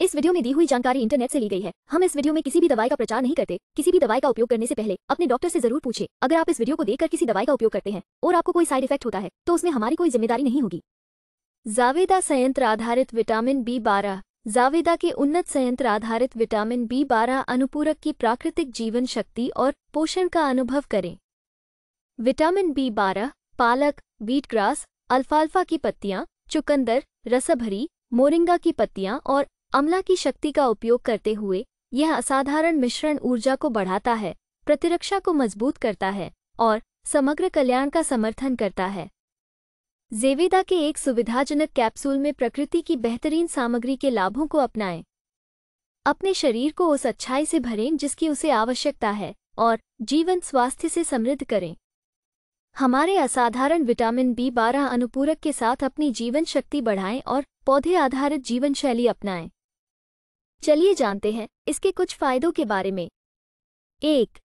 इस वीडियो में दी हुई जानकारी इंटरनेट से ली गई है हम इस वीडियो में किसी भी दवाई का प्रचार नहीं करते किसी भी दवाई का उपयोग करने से पहले अपने डॉक्टर से जरूर पूछे अगर आप इस वीडियो को देखकर किसी दवाई का उपयोग करते हैं और आपको कोई साइड इफेक्ट होता है तो उसमें हमारी कोई जिम्मेदारी नहीं होगी जावेदा संयंत्र आधारित विटामिन बी जावेदा के उन्नत संयंत्र आधारित विटामिन बी अनुपूरक की प्राकृतिक जीवन शक्ति और पोषण का अनुभव करें विटामिन बी पालक बीट ग्रास अल्फाल्फा की पत्तियाँ चुकंदर रसभरी मोरिंगा की पत्तियां और अमला की शक्ति का उपयोग करते हुए यह असाधारण मिश्रण ऊर्जा को बढ़ाता है प्रतिरक्षा को मजबूत करता है और समग्र कल्याण का समर्थन करता है जेवेदा के एक सुविधाजनक कैप्सूल में प्रकृति की बेहतरीन सामग्री के लाभों को अपनाएं अपने शरीर को उस अच्छाई से भरें जिसकी उसे आवश्यकता है और जीवन स्वास्थ्य से समृद्ध करें हमारे असाधारण विटामिन बी बारह अनुपूरक के साथ अपनी जीवन शक्ति बढ़ाएं और पौधे आधारित जीवन शैली अपनाएं चलिए जानते हैं इसके कुछ फायदों के बारे में एक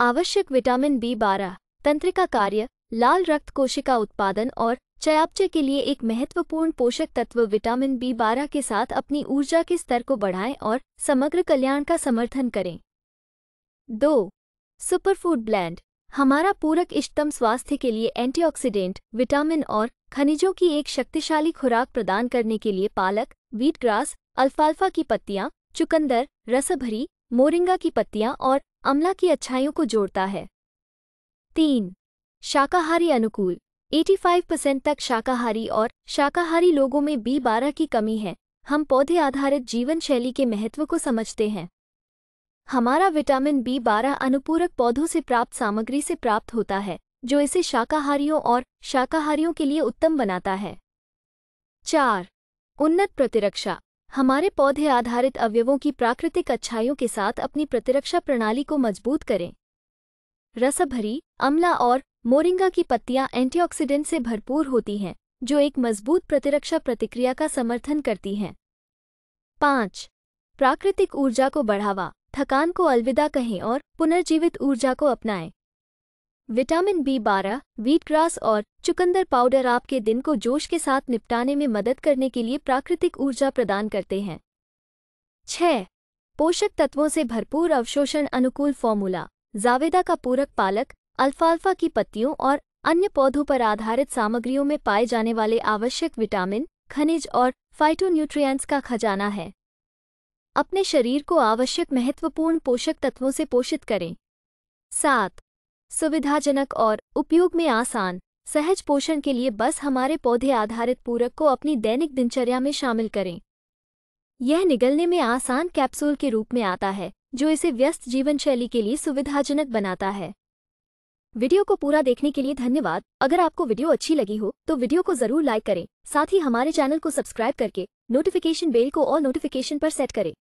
आवश्यक विटामिन बी बारह तंत्रिका कार्य लाल रक्त कोशिका उत्पादन और चयापचय के लिए एक महत्वपूर्ण पोषक तत्व विटामिन बी बारह के साथ अपनी ऊर्जा के स्तर को बढ़ाएं और समग्र कल्याण का समर्थन करें दो सुपरफूड ब्लैंड हमारा पूरक इष्टतम स्वास्थ्य के लिए एंटीऑक्सीडेंट विटामिन और खनिजों की एक शक्तिशाली खुराक प्रदान करने के लिए पालक वीट ग्रास अल्फाल्फा की पत्तियां चुकंदर रसभरी मोरिंगा की पत्तियां और अमला की अच्छाइयों को जोड़ता है तीन शाकाहारी अनुकूल 85 परसेंट तक शाकाहारी और शाकाहारी लोगों में बी बारह की कमी है हम पौधे आधारित जीवन शैली के महत्व को समझते हैं हमारा विटामिन बी बारह अनुपूरक पौधों से प्राप्त सामग्री से प्राप्त होता है जो इसे शाकाहारियों और शाकाहारियों के लिए उत्तम बनाता है चार उन्नत प्रतिरक्षा हमारे पौधे आधारित अवयवों की प्राकृतिक अच्छाइयों के साथ अपनी प्रतिरक्षा प्रणाली को मजबूत करें रसभरी अमला और मोरिंगा की पत्तियां एंटीऑक्सीडेंट से भरपूर होती हैं जो एक मजबूत प्रतिरक्षा प्रतिक्रिया का समर्थन करती हैं पाँच प्राकृतिक ऊर्जा को बढ़ावा थकान को अलविदा कहें और पुनर्जीवित ऊर्जा को अपनाएं विटामिन बी बारह व्हीट ग्रास और चुकंदर पाउडर आपके दिन को जोश के साथ निपटाने में मदद करने के लिए प्राकृतिक ऊर्जा प्रदान करते हैं छह पोषक तत्वों से भरपूर अवशोषण अनुकूल फॉर्मूला जावेदा का पूरक पालक अल्फाल्फा की पत्तियों और अन्य पौधों पर आधारित सामग्रियों में पाए जाने वाले आवश्यक विटामिन खनिज और फाइटोन्यूट्रिएंट्स का खजाना है अपने शरीर को आवश्यक महत्वपूर्ण पोषक तत्वों से पोषित करें सात सुविधाजनक और उपयोग में आसान सहज पोषण के लिए बस हमारे पौधे आधारित पूरक को अपनी दैनिक दिनचर्या में शामिल करें यह निगलने में आसान कैप्सूल के रूप में आता है जो इसे व्यस्त जीवनशैली के लिए सुविधाजनक बनाता है वीडियो को पूरा देखने के लिए धन्यवाद अगर आपको वीडियो अच्छी लगी हो तो वीडियो को जरूर लाइक करें साथ ही हमारे चैनल को सब्सक्राइब करके नोटिफिकेशन बेल को और नोटिफिकेशन पर सेट करें